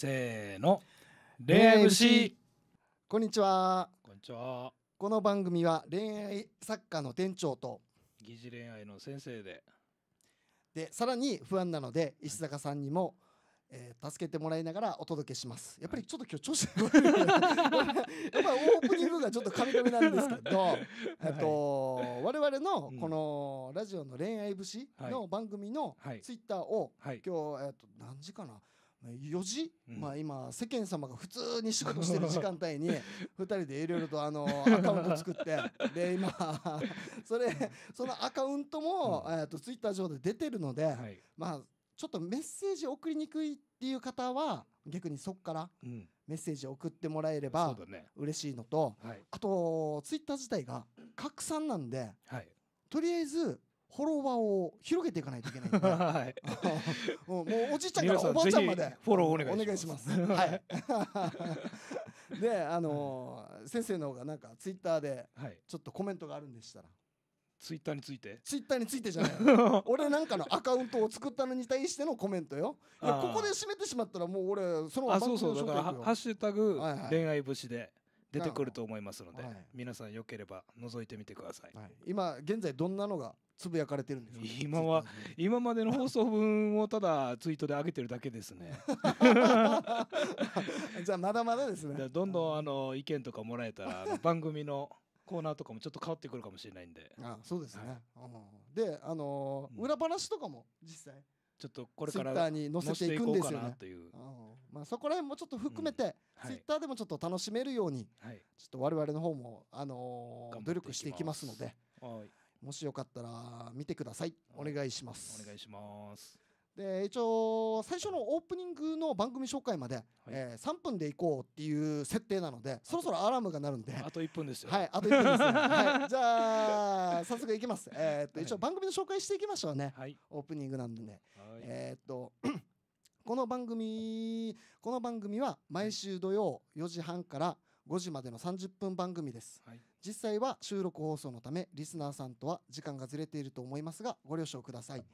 せーの恋愛節こんにちはこんにちはこの番組は恋愛作家の店長と疑似恋愛の先生ででさらに不安なので石坂さんにも、えー助けてもらいながらお届けしますやっぱりちょっと今日調子が悪い やっぱオープニングがちょっとカミカミなんですけど、えっと我々のこのラジオの恋愛節の番組のツイッターをはい今日、えっと何時かな4時、うん、まあ今世間様が普通に仕事してる時間帯に2 人でいろいろとあの アカウント作ってで今 それそのアカウントも、えとツイッター上で出てるので、はい、まあちょっとメッセージ送りにくいっていう方は逆にそこからメッセージ送ってもらえれば嬉しいのと、ねはい、あとツイッター自体が拡散なんで、はい、とりあえずフォロワーを広げていかないといけない、はい、もうおじいちゃんからおばあちゃんまでフォローお願いします。ますはい、であのー、先生の方がなんかツイッターでちょっとコメントがあるんでしたら。ツイッターについてツイッターについてじゃない 俺なんかのアカウントを作ったのに対してのコメントよいやここで締めてしまったらもう俺そのあそうそうだからハッシュタグ恋愛節で出てくると思いますので、はい、皆さんよければ覗いてみてください、はい、今現在どんなのがつぶやかれてるんです今は今までの放送分をただツイートで上げてるだけですね じゃあまだまだですねどんどんあの意見とかもらえたら番組のコーナーとかもちょっと変わってくるかもしれないんであそうですね、うん、であのー裏話とかも実際ちょっとこれから載せていくんですよねいう、うまあ、そこら辺もちょっと含めて、うんはい、ツイッターでもちょっと楽しめるように、はい、ちょっと我々の方も、あのー、努力していきますので。はいもしよかったら見てくださいお願いしますお願いしますで一応最初のオープニングの番組紹介まで、はい、えー、3分でいこうっていう設定なのでそろそろアラームが鳴るんであと1分ですよはいあと1分ですね、はい、じゃあ早速いきますえー、っと、はい、一応番組の紹介していきましょうね、はい、オープニングなんでね、はい、えー、っと この番組この番組は毎週土曜4時半から5時までの30分番組です、はい実際は収録放送のためリスナーさんとは時間がずれていると思いますがご了承ください、はい、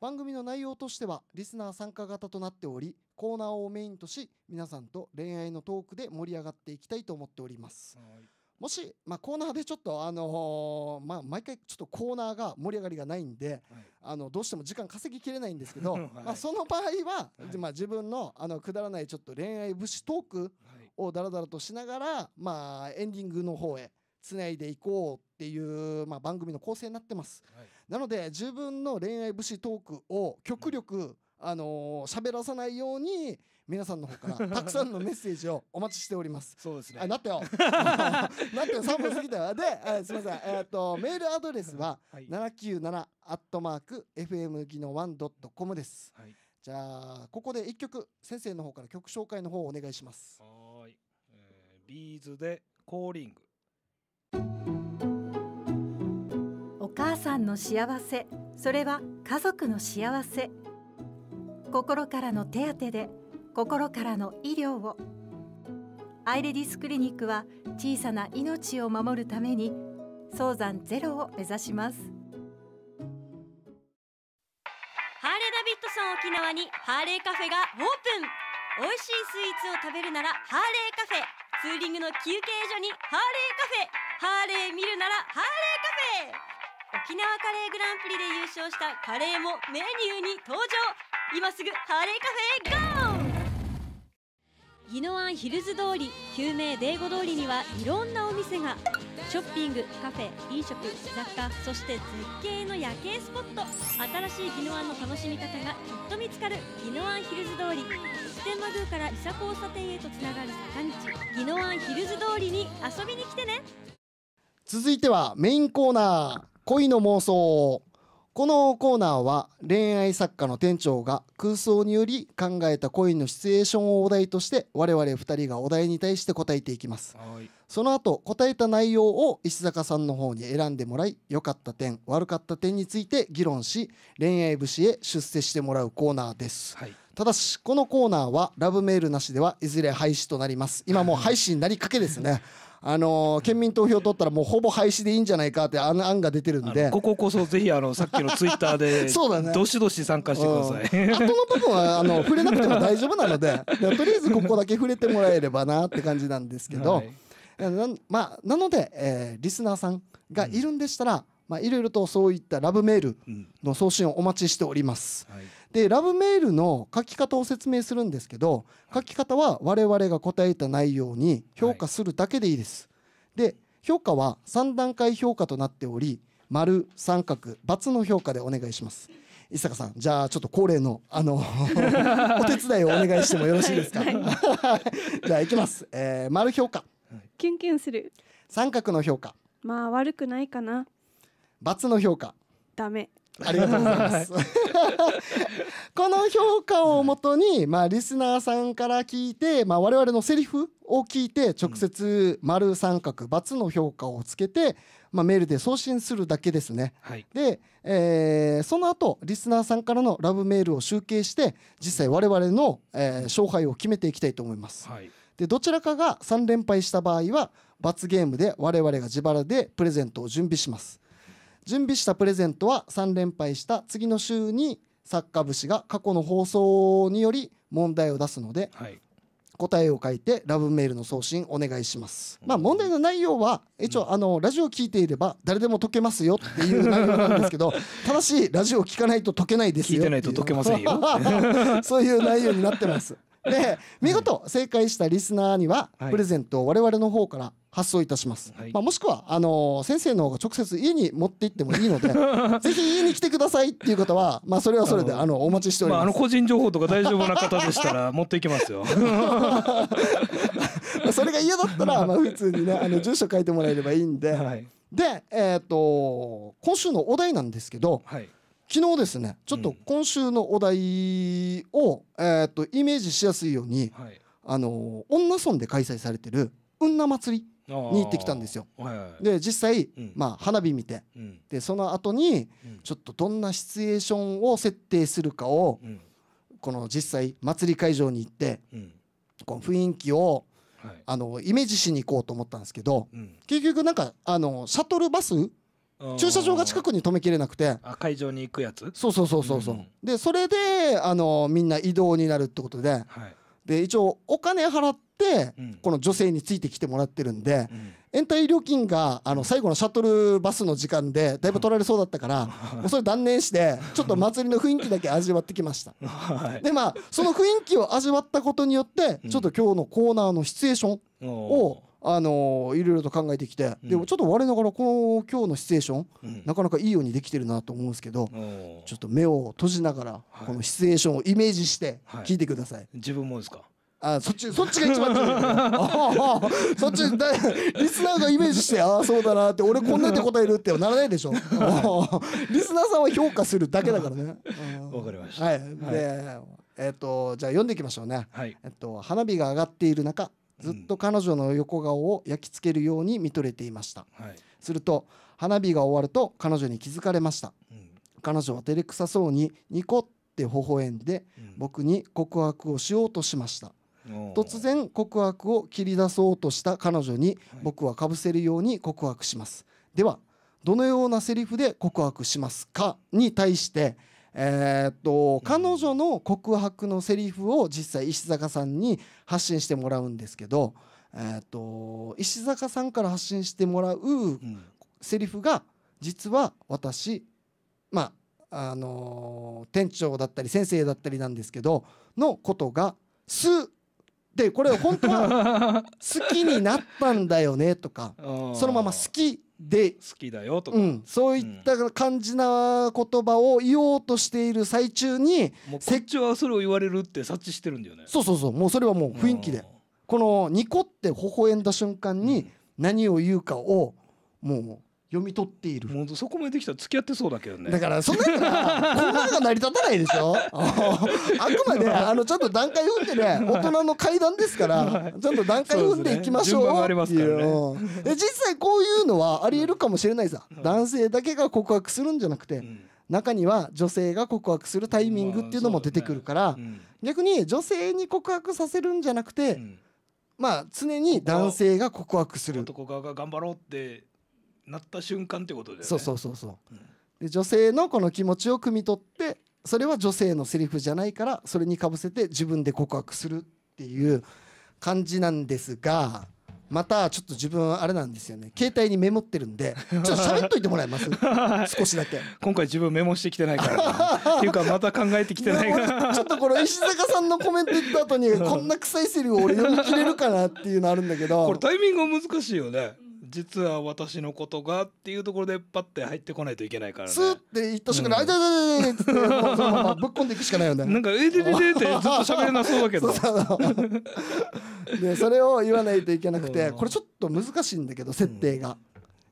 番組の内容としてはリスナー参加型となっておりコーナーをメインとし皆さんと恋愛のトークで盛り上がっていきたいと思っております、はい、もし、まあ、コーナーでちょっと、あのー、まあ、毎回ちょっとコーナーが盛り上がりがないんで、はい、あのどうしても時間稼ぎきれないんですけど、まあ、その場合は、まあ、自分のあのくだらないちょっと恋愛武士トークをだらだらとしながら、まあ、エンディングの方へつないでいこうっていう、まあ、番組の構成になってます、はい、なので自分の恋愛武士トークを極力、あの喋、ー、らさないように皆さんの方から たくさんのメッセージをお待ちしております。そうですね。なってよ。な ってよ。三分過ぎたよ。で、えすみません。えっ、ー、とメールアドレスは七九七アットマーク fm ギノワンドットコムです。はい、じゃあここで一曲先生の方から曲紹介の方をお願いします。はい、えー。ビーズでコーリング。お母さんの幸せそれは家族の幸せ心からの手当で心からの医療をアイレディスクリニックは小さな命を守るために早産ゼロを目指しますハーレーダビッドソン沖縄にハーレーカフェがオープン美味しいスイーツを食べるならハーレーカフェツーリングの休憩所にハーレーカフェハーレー見るならハーレーカフェ沖縄カレーグランプリで優勝したカレーもメニューに登場今すぐハーレーカフェへゴー宜野湾ヒルズ通り救命デーゴ通りにはいろんなお店がショッピングカフェ飲食雑貨そして絶景の夜景スポット新しい宜野湾の楽しみ方がきっと見つかる宜野湾ヒルズ通り普天満宮から伊佐交差点へとつながる坂道宜野湾ヒルズ通りに遊びに来てね続いてはメインコーナー恋の妄想このコーナーは恋愛作家の店長が空想により考えた恋のシチュエーションをお題として我々2人がお題に対して答えていきますその後答えた内容を石坂さんの方に選んでもらい良かった点悪かった点について議論し恋愛節へ出世してもらうコーナーです、はいただしこのコーナーはラブメールなしではいずれ廃止となります今もう廃止になりかけですねあのー、県民投票取ったらもうほぼ廃止でいいんじゃないかって案が出てるんでこここそぜひあのさっきのツイッターで そうだねどしどし参加してください、うん、後の部分はあの触れなくても大丈夫なので とりあえずここだけ触れてもらえればなって感じなんですけど、はい、なまあ、なので、えー、リスナーさんがいるんでしたら、まあ、いろいろとそういったラブメールの送信をお待ちしております。うんはいでラブメールの書き方を説明するんですけど書き方は我々が答えた内容に評価するだけでいいです。はい、で評価は3段階評価となっており丸三角×の評価でお願いします。伊坂さんじゃあちょっと恒例のあの お手伝いをお願いしてもよろしいですか、はい じゃあいきます、えー、丸評価キュンキュンする三角の評価まあ悪くないかな×の評価ダメありがとうございますこの評価をもとに、まあ、リスナーさんから聞いて、まあ、我々のセリフを聞いて直接丸三角×の評価をつけて、まあ、メールで送信するだけですね、はい、で、えー、その後リスナーさんからのラブメールを集計して実際我々の、えー、勝敗を決めていきたいと思います、はい、でどちらかが3連敗した場合は罰ゲームで我々が自腹でプレゼントを準備します準備したプレゼントは3連敗した次の週に作家節が過去の放送により問題を出すので、はい、答えを書いてラブメールの送信お願いします、うん、まあ問題の内容は一応あのラジオ聞いていれば誰でも解けますよっていう内容なんですけど 正しいラジオを聞かないと解けないですよ聞いてないと解けませんよ そういう内容になってますで見事正解したリスナーには、プレゼントを我々の方から発送いたします、はい、まあ、もしくはあのー、先生の方が直接家に持って行ってもいいので ぜひ家に来てくださいっていう方は、まあ、それはそれであのお待ちしております、まあ、あの個人情報とか大丈夫な方でしたら持って行きますよ それが家だったら、まあ、普通にねあの住所書いてもらえればいいんで、はい、で、えーと、と今週のお題なんですけど、はい昨日ですねちょっと今週のお題を、うん、えー、っとイメージしやすいように、はい、あの女村で開催されてる女祭りに行ってきたんですよ。はいはい、で実際、うん、まあ、花火見て、うん、でその後に、ちょっとどんなシチュエーションを設定するかを、この実際祭り会場に行って、この雰囲気を、はい、あのイメージしに行こうと思ったんですけど、結局なんかあのシャトルバス駐車場が近くに止めきれなくて会場に行くやつそうそうそうそうう、ん、でそれであのみんな移動になるってことで、はい、で一応お金払って、うん、この女性についてきてもらってるんで、うん、延滞料金があの最後のシャトルバスの時間でだいぶ取られそうだったから、もうそれ断念してちょっと祭りの雰囲気だけ味わってきました、はい、でまあその雰囲気を味わったことによって、ちょっと今日のコーナーのシチュエーションをあのいろいろと考えてきて、うん、でもちょっと我ながらこの今日のシチュエーション、うん、なかなかいいようにできてるなと思うんですけど、ちょっと目を閉じながら、このシチュエーションをイメージして聞いてください、はい、自分もですかあそっちそっちが一番強い そっちだリスナーがイメージしてああそうだなって俺こんなって答えるってならないでしょリスナーさんは評価するだけだからねわかりましたはい、で、はい、えっ、とじゃ読んでいきましょうね、はい、えっと花火が上がっている中ずっと彼女の横顔を焼き付けるように見とれていました、はい、すると花火が終わると彼女に気づかれました、うん、彼女は照れくさそうにニコって微笑んで、僕に告白をしようとしました突然告白を切り出そうとした彼女に僕はかぶせるように告白します、はい、ではどのようなセリフで告白しますかに対してえー、っと彼女の告白のセリフを実際石坂さんに発信してもらうんですけど、えー、っと石坂さんから発信してもらうセリフが実は私まああのー、店長だったり先生だったりなんですけどのことが「す」でこれ本当は「好きになったんだよね」とか そのまま「好き」で好きだよとか、うん、そういった感じな言葉を言おうとしている最中にもうこっちはそれを言われるって察知してるんだよねそうそうそうもうそれはもう雰囲気でこのニコって微笑んだ瞬間に何を言うかをもう読み取っているもうそこまでできたら付き合ってそうだけどねだからそんなやかこんなのが成り立たないでしょ あくまであのちょっと段階踏んでね大人の階段ですから ちゃんと段階踏んでいきましょうう、ね、ますからね実際こういうのはあり得るかもしれないさ、男性だけが告白するんじゃなくて、中には女性が告白するタイミングっていうのも出てくるから、逆に女性に告白させるんじゃなくて、まあ常に男性が告白する男側が頑張ろうってなった瞬間ってことで、ね、そうそうそうそう、うん、で女性のこの気持ちを汲み取ってそれは女性のセリフじゃないからそれにかぶせて自分で告白するっていう感じなんですがまたちょっと自分あれなんですよね携帯にメモってるんで ちょっと喋っといてもらえます少しだけ今回自分メモしてきてないから っていうかまた考えてきてないからちょっとこの石坂さんのコメント言った後に こんな臭いセリフ俺読み切れるかなっていうのあるんだけどこれタイミング難しいよね実は私のことがっていうところでパッて入ってこないといけないからねスッて言った瞬間に「あいたいたいたいた」ってそのままぶっ込んでいくしかないよねなんか「えででで」ってずっと喋れなそうだけどでそれを言わないといけなくてこれちょっと難しいんだけど設定が。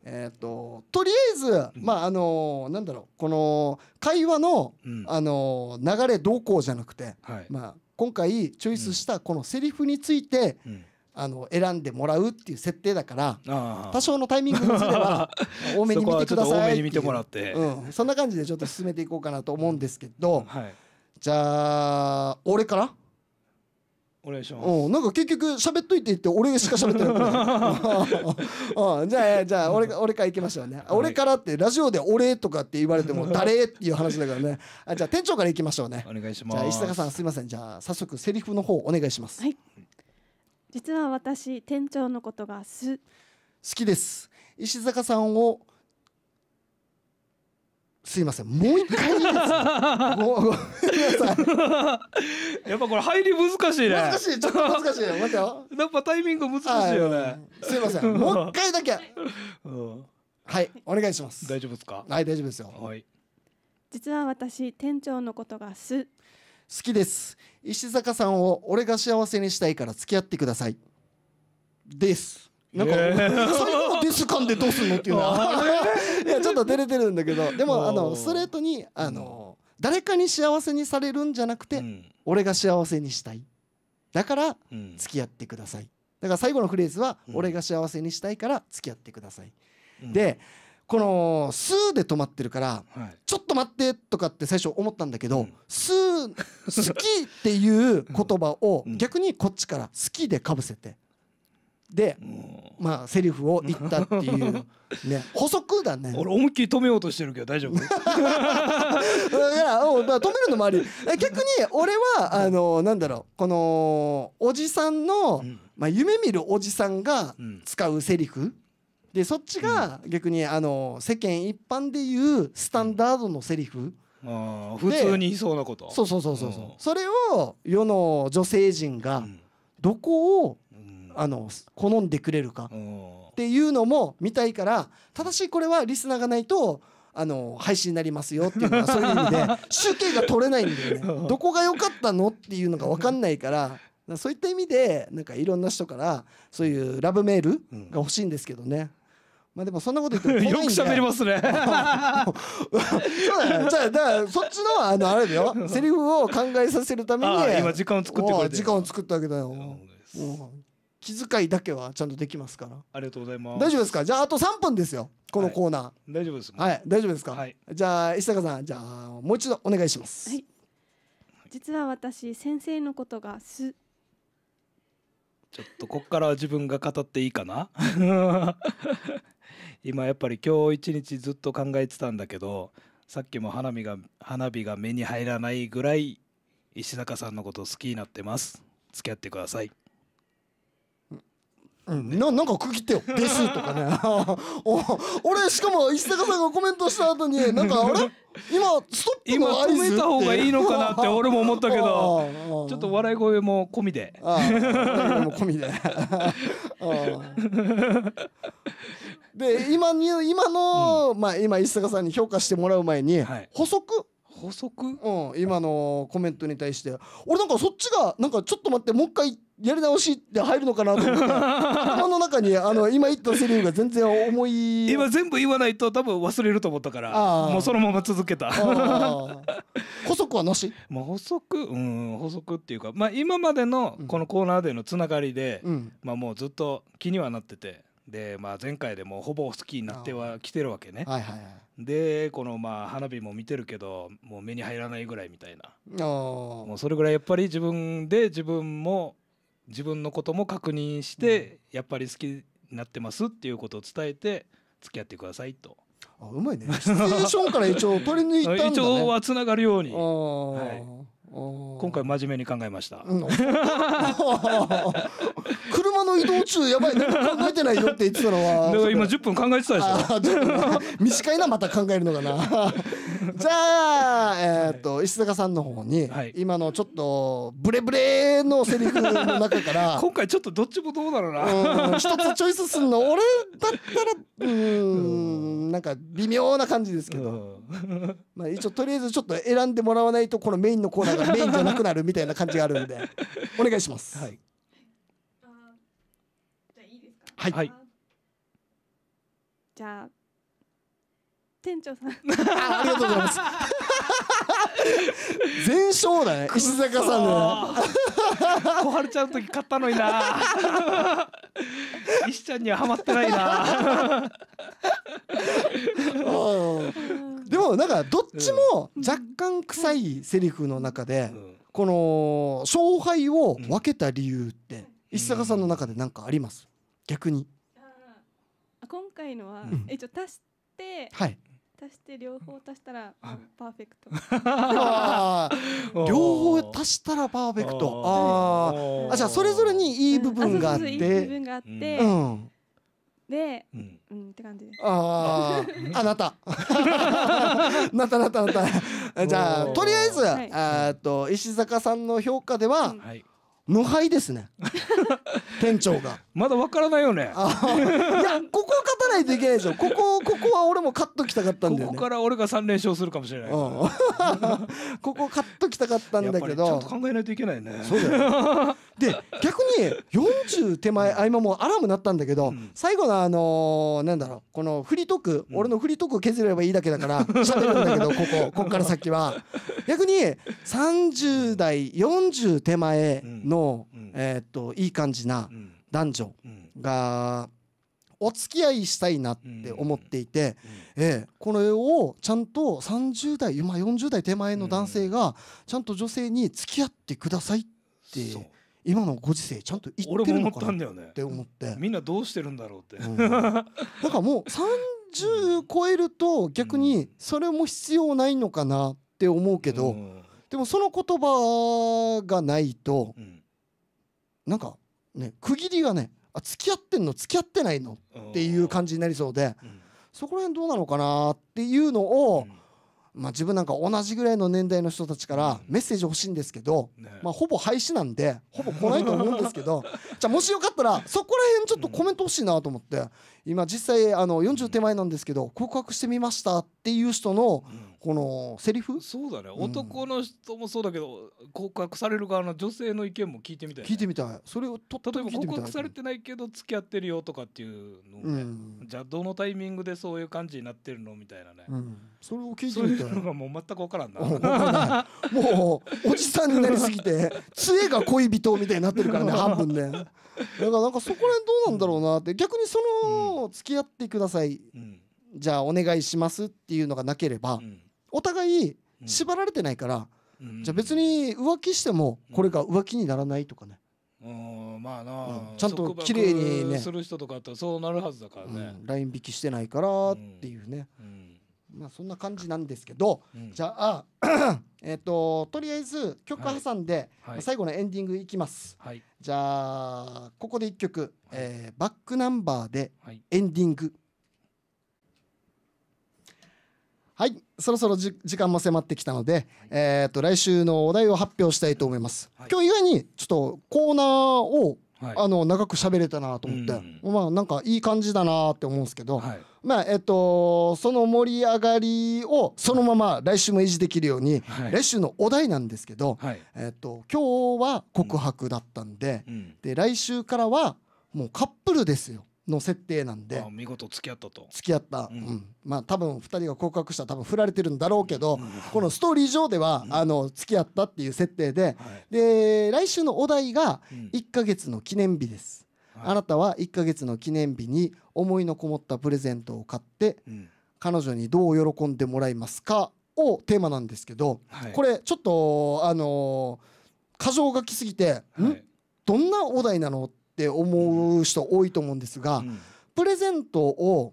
えっと、とりあえず、まああのー、なんだろうこの会話の、うん、あのー、流れ動向じゃなくて、はい、まあ、今回チョイスしたこのセリフについて、うんあの選んでもらうっていう設定だから多少のタイミングのずれは 多めに見てくださいって、うん、そんな感じでちょっと進めていこうかなと思うんですけど、じゃあ俺からお願いします。うん、なんか結局喋っといてって俺しか喋ってなくない。うん、じゃあじゃあ俺俺からいきましょうね、はい。俺からってラジオで俺とかって言われても誰っていう話だからね。あじゃあ店長からいきましょうね。お願いします。じゃあ石坂さんすいません。じゃあ早速セリフの方お願いします。はい。実は私店長のことがす好きです石坂さんをすいませんもう一回 ごめんなさいやっぱこれ入り難しいね難しいちょっと難しい待ってよ やっぱタイミング難しいよね、すいませんもう一回だけ、うん、はいお願いします大丈夫ですかはい大丈夫ですよはい実は私店長のことがす好きです石坂さんを俺が幸せにしたいから付き合ってくださいですなんか、えー、最後のデス感でどうすんのっていうのは いやちょっと照れてるんだけどでもあのストレートにあの誰かに幸せにされるんじゃなくて、うん、俺が幸せにしたいだから付き合ってください、だから最後のフレーズは、うん、俺が幸せにしたいから付き合ってください、うん、でこの「す」で止まってるから「ちょっと待って」とかって最初思ったんだけど「す」好きっていう言葉を逆にこっちから「好き」でかぶせてでまあセリフを言ったっていう ね補足だね俺思いっきり止めようとしてるけど大丈夫 いや止めるのもあり逆に俺はあのなんだろうこのおじさんのまあ夢見るおじさんが使うセリフでそっちが逆にあの世間一般でいうスタンダードのセリフ、あ普通にいそうなことそうそうそうそうそう、ん、それを世の女性陣がどこを、うん、あの好んでくれるかっていうのも見たいからただしこれはリスナーがないとあの配信になりますよっていうのは そういう意味で集計が取れないんだよね どこが良かったのっていうのが分かんないから。そういった意味でなんかいろんな人からそういうラブメールが欲しいんですけどね。うんまあでもそんなこと言っても よく喋りますね そうだね。じゃあだからそっちのあのあれだよ。セリフを考えさせるために今時間を作ってくれて時間を作ったわけだよ。気遣いだけはちゃんとできますから。ありがとうございます。大丈夫ですか。じゃああと三分ですよ。このコーナー。はい、大丈夫です。はい、大丈夫ですか。はい、じゃあ石坂さん、じゃあもう一度お願いします。はい、実は私先生のことがす。ちょっとここからは自分が語っていいかな。今やっぱり今日一日ずっと考えてたんだけどさっきも花火が花火が目に入らないぐらい石坂さんのこと好きになってます付き合ってくださいうんな、なんか区切ってよ「です」とかね 俺しかも石坂さんがコメントした後になんかあれ今ストップ今の合図って止めた方がいいのかなって俺も思ったけどちょっと笑い声も込みでああも込みで で 今に今の、まあ、今石坂さんに評価してもらう前に、はい補足補足うん、今のコメントに対して俺なんかそっちがなんかちょっと待ってもう一回やり直しって入るのかなと思った 頭の中にあの今言ったセリフが全然思い今全部言わないと多分忘れると思ったからもうそのまま続けた補足はなし、まあ補足うん補足っていうか、まあ、今までのこのコーナーでのつながりで、うんまあもうずっと気にはなってて、で、まあ、前回でもほぼ好きになっては来てるわけね、はいはいはい、でこのまあ花火も見てるけどもう目に入らないぐらいみたいなもうそれぐらいやっぱり自分で自分も自分のことも確認して、うん、やっぱり好きになってますっていうことを伝えて付き合ってくださいと。あうまいねシチュエーションから一応取り抜いたんだ、ね、一応はつながるように、はい、今回真面目に考えました、車の移動中やばい何も考えてないよって言ってたのはだか今10分考えてたでしょ 短いなまた考えるのかな じゃあ、えっ、ー、と、石坂さんの方に、はい、今のちょっと、ブレブレのセリフの中から、今回ちょっとどっちもどうだろうな。一つチョイスすんの、俺だったら、うん、なんか微妙な感じですけど、まあ一応とりあえずちょっと選んでもらわないと、このメインのコーナーがメインじゃなくなるみたいな感じがあるんで、お願いします。い。はい。じゃあ。店長さんありがとうございます 全勝だね石坂さんの 小春ちゃんの時買ったのにな 石ちゃんにはハマってないなでもなんかどっちも若干臭いセリフの中で、この勝敗を分けた理由って石坂さんの中で何かあります逆に今回のは、うん、えちょ足して、はい、足して 両方足したらパーフェクト両方足したらパーフェクトああじゃあそれぞれにいい部分があって、いい部分があって、うん、で、うん、うん、って感じですあ あなたなたなたなたじゃあとりあえず、はい、あと石坂さんの評価では、はい無敗ですね店長がまだわからないよねいやここないといけないでしょここここは俺も勝っときたかったんだよ、ね、ここから俺が3連勝するかもしれない、うん、ここ勝っときたかったんだけど、ね、ちゃんと考えないといけないねそうだよで逆に40手前あ今もうアラームなったんだけど、うん、最後のあのー、なんだろうこのフリートーク、うん、俺のフリートーク削ればいいだけだから 喋るんだけどこここっから先は逆に30代40手前の、えー、っといい感じな男女が、お付き合いしたいなって思っていて、えこれをちゃんと30代、今40代手前の男性がちゃんと女性に付き合ってくださいって今のご時世ちゃんと言ってるのかなって思ってみんなどうしてるんだろうって、うん、だからもう30超えると逆にそれも必要ないのかなって思うけど、でもその言葉がないと、なんかね区切りがねあ付き合ってんの付き合ってないのっていう感じになりそうで、うん、そこら辺どうなのかなっていうのを、うん、まあ、自分なんか同じぐらいの年代の人たちからメッセージ欲しいんですけど、ね、まあ、ほぼ廃止なんでほぼ来ないと思うんですけど じゃあもしよかったらそこら辺ちょっとコメント欲しいなと思って、今実際あの40手前なんですけど告白してみましたっていう人のこのセリフ、そうだね、男の人もそうだけど告白される側の女性の意見も聞いてみたい、ね、聞いてみたいそれをと例えば告白されてないけど付き合ってるよとかっていうの、ね、うん、じゃあどのタイミングでそういう感じになってるのみたいなね、うん、それを聞いてみたいそういうのがもう全く分からんなもうおじさんになりすぎて 杖が恋人みたいになってるからね半分で、ね、だからなんかそこら辺どうなんだろうなって逆にその、うんと付き合ってください、うん、じゃあお願いしますっていうのがなければ、うん、お互い縛られてないから、じゃあ別に浮気してもこれが浮気にならないとかね。うんまあな、うん、ちゃんと綺麗にねする人とかあったらそうなるはずだからね、うん、ライン引きしてないからっていうね、うんまあ、そんな感じなんですけど、うん、じゃあ えっととりあえず曲挟んで、はい、最後のエンディングいきます、はい、じゃあここで1曲、はい、えー、バックナンバーでエンディングはい、そろそろ時間も迫ってきたので、えっ、と来週のお題を発表したいと思います、今日以外にちょっとコーナーを、あの長く喋れたなと思って、まあなんかいい感じだなって思うんですけど、まあえっと、その盛り上がりをそのまま来週も維持できるように、はい、来週のお題なんですけど、はい、えっと、今日は告白だったんでうんで来週からはもうカップルですよの設定なんで見事付き合ったと付き合った、うん、うん、まあ多分2人が告白したら多分振られてるんだろうけど、このストーリー上では、あの付き合ったっていう設定で、で来週のお題が1か月の記念日です。あなたは1ヶ月の記念日に思いのこもったプレゼントを買って、うん、彼女にどう喜んでもらいますかをテーマなんですけど、はい、これちょっとあのー、箇条書きすぎて、はい、どんなお題なのって思う人多いと思うんですが、うん、プレゼントを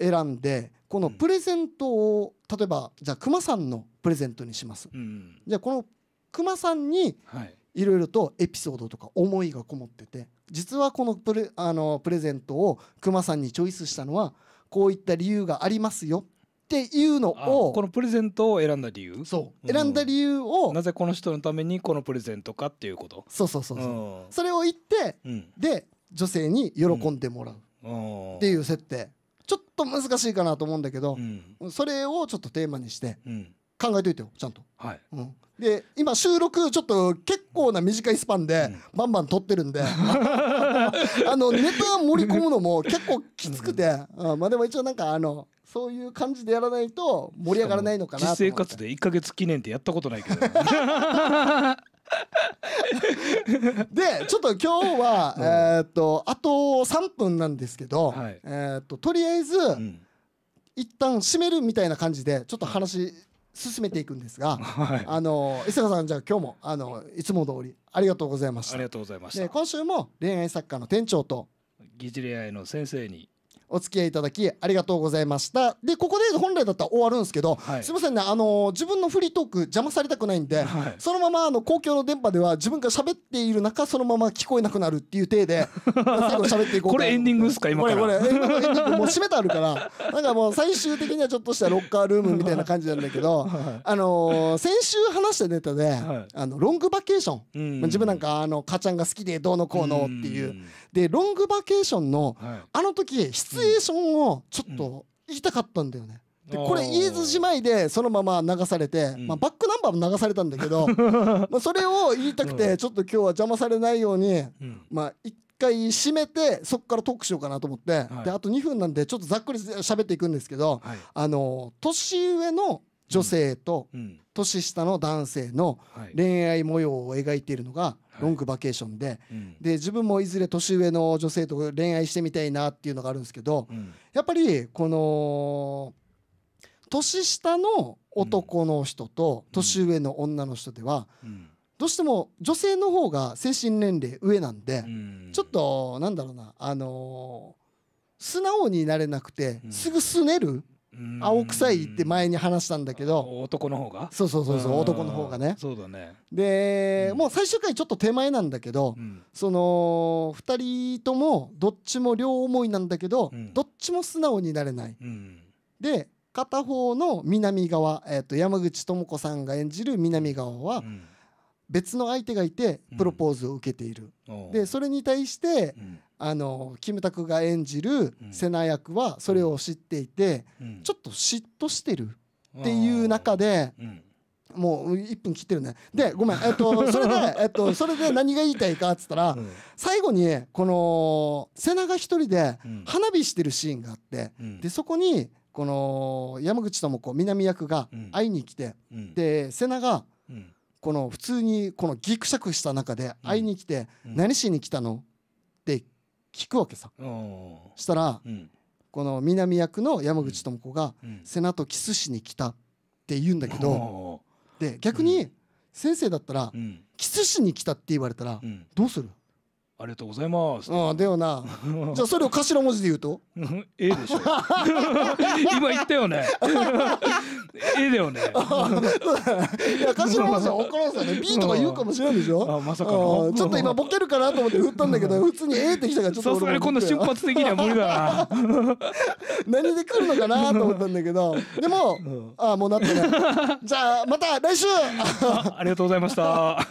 選んで、このプレゼントを例えばじゃあクマさんのプレゼントにします。うん、じゃあこのクさんに、はいいろいろとエピソードとか思いがこもってて実はこのプレあのプレゼントをクマさんにチョイスしたのはこういった理由がありますよっていうのをこのプレゼントを選んだ理由そう選んだ理由を、なぜこの人のためにこのプレゼントかっていうことそうそうそうそう、うん、それを言って、うん、で女性に喜んでもらうっていう設定、ちょっと難しいかなと思うんだけど、それをちょっとテーマにして、考えといてよちゃんと、はいうん、で今収録ちょっと結構な短いスパンでバンバン撮ってるんで、うん、あのネタ盛り込むのも結構きつくて、うん、まあでも一応なんかあのそういう感じでやらないと盛り上がらないのかな生活で1か月記念ってやったことないけど でちょっと今日は、うん、えー、っとあと3分なんですけど、はい、えー、っととりあえず、うん、一旦閉めるみたいな感じでちょっと話進めていくんですが、はい、あの伊坂さんじゃあ今日もあのいつも通りありがとうございました。ありがとうございました。今週も恋愛作家の店長と疑似恋愛の先生にお付き合いいただきありがとうございましたでここで本来だったら終わるんですけど、はい、すいませんねあの自分のフリートーク邪魔されたくないんで、はい、そのままあの公共の電波では自分が喋っている中そのまま聞こえなくなるっていう体で 最後喋っていこうこれエンディングですか今からこれこれエンディングもう締めてあるからなんかもう最終的にはちょっとしたロッカールームみたいな感じなんだけど、はい、あのー、先週話したネタで、あのロングバケーション、自分なんかあの母ちゃんが好きでどうのこうのっていう。でロングバケーションの、はい、あの時シチュエーションをちょっと言いたかったんだよね。でこれ言えずじまいでそのまま流されて、うん、まあ、バックナンバーも流されたんだけど まあそれを言いたくてちょっと今日は邪魔されないように、うん、まあ一回締めてそこからトークしようかなと思って、はい、であと2分なんでちょっとざっくり喋っていくんですけど、はい、あの年上の女性と年下の男性の恋愛模様を描いているのがロングバケーションではいうん、で自分もいずれ年上の女性と恋愛してみたいなっていうのがあるんですけど、うん、やっぱりこの年下の男の人と年上の女の人では、どうしても女性の方が精神年齢上なんで、ちょっとなんだろうなあのー素直になれなくて、すぐすねる青臭いって前に話したんだけど男の方がそうそうそうそう男の方がねそうだねで、うん、もう最終回ちょっと手前なんだけど、うん、その2人ともどっちも両思いなんだけど、うん、どっちも素直になれない、で片方の南側、えー、と山口智子さんが演じる南側は、別の相手がいてプロポーズを受けている、でそれに対して、あのキムタクが演じる瀬名役はそれを知っていて、ちょっと嫉妬してるっていう中で。もう1分切ってるねでごめん、えっと、それで、えっと、それで何が言いたいかっつったら、うん、最後にこの瀬名が1人で花火してるシーンがあって、うん、でそこにこの山口智子南役が会いに来て、うん、で瀬名がこの普通にこのギクシャクした中で会いに来て「何しに来たの?」って聞くわけさ、したら、この南役の山口智子が瀬名とキスしに来たって言うんだけど、で逆に先生だったら、キスしに来たって言われたら、どうする、ありがとうございます。ああだよな じゃあそれを頭文字で言うとえ でしょ。今言ったよね。えだよね。いや頭文字は分からんすよね B とか言うかもしれないでしょあまさかちょっと今ボケるかなと思って振ったんだけど普通にえってきたからちょっとさすがにこんな瞬発的には無理だな何で来るのかなと思ったんだけどでも、うん、あもうなってないじゃあまた来週ありがとうございました